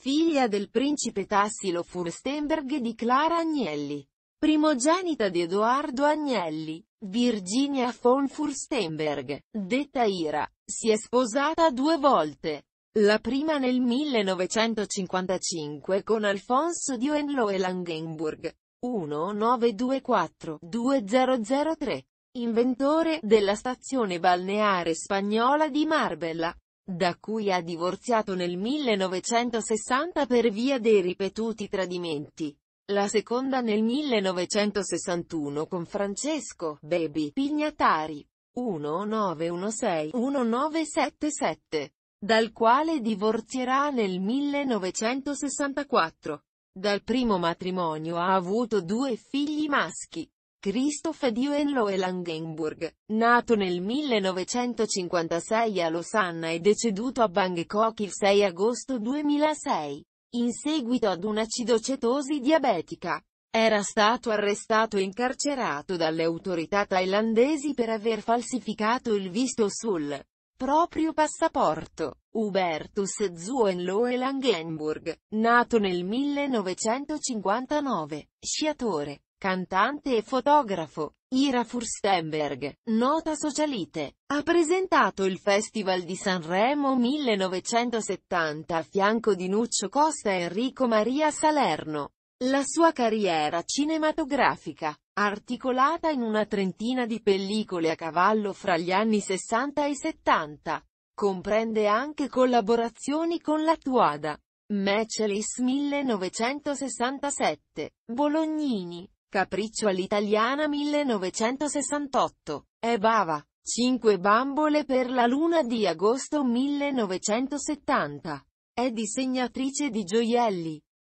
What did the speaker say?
figlia del principe Tassilo Furstenberg e di Clara Agnelli, primogenita di Edoardo Agnelli. Virginia von Furstenberg, detta Ira, si è sposata due volte. La prima nel 1955 con Alfonso di Hohenlohe-Langenburg, 1924-2003, inventore della stazione balneare spagnola di Marbella, da cui ha divorziato nel 1960 per via dei ripetuti tradimenti. La seconda nel 1961 con Francesco, Baby, Pignatari, 1916-1977, dal quale divorzierà nel 1964. Dal primo matrimonio ha avuto due figli maschi. Christoph Dienlo Langenburg, nato nel 1956 a Losanna e deceduto a Bangkok il 6 agosto 2006, in seguito ad un'acidocetosi diabetica. Era stato arrestato e incarcerato dalle autorità thailandesi per aver falsificato il visto sul proprio passaporto. Hubertus Zuenloe Langenburg, nato nel 1959, sciatore, cantante e fotografo, Ira Furstenberg, nota socialite, ha presentato il Festival di Sanremo 1970 a fianco di Nuccio Costa e Enrico Maria Salerno. La sua carriera cinematografica, articolata in una trentina di pellicole a cavallo fra gli anni 60 e 70, comprende anche collaborazioni con la Tuada. Mechelis 1967, Bolognini, Capriccio all'italiana 1968. E Bava. 5 bambole per la luna di agosto 1970. È disegnatrice di gioielli.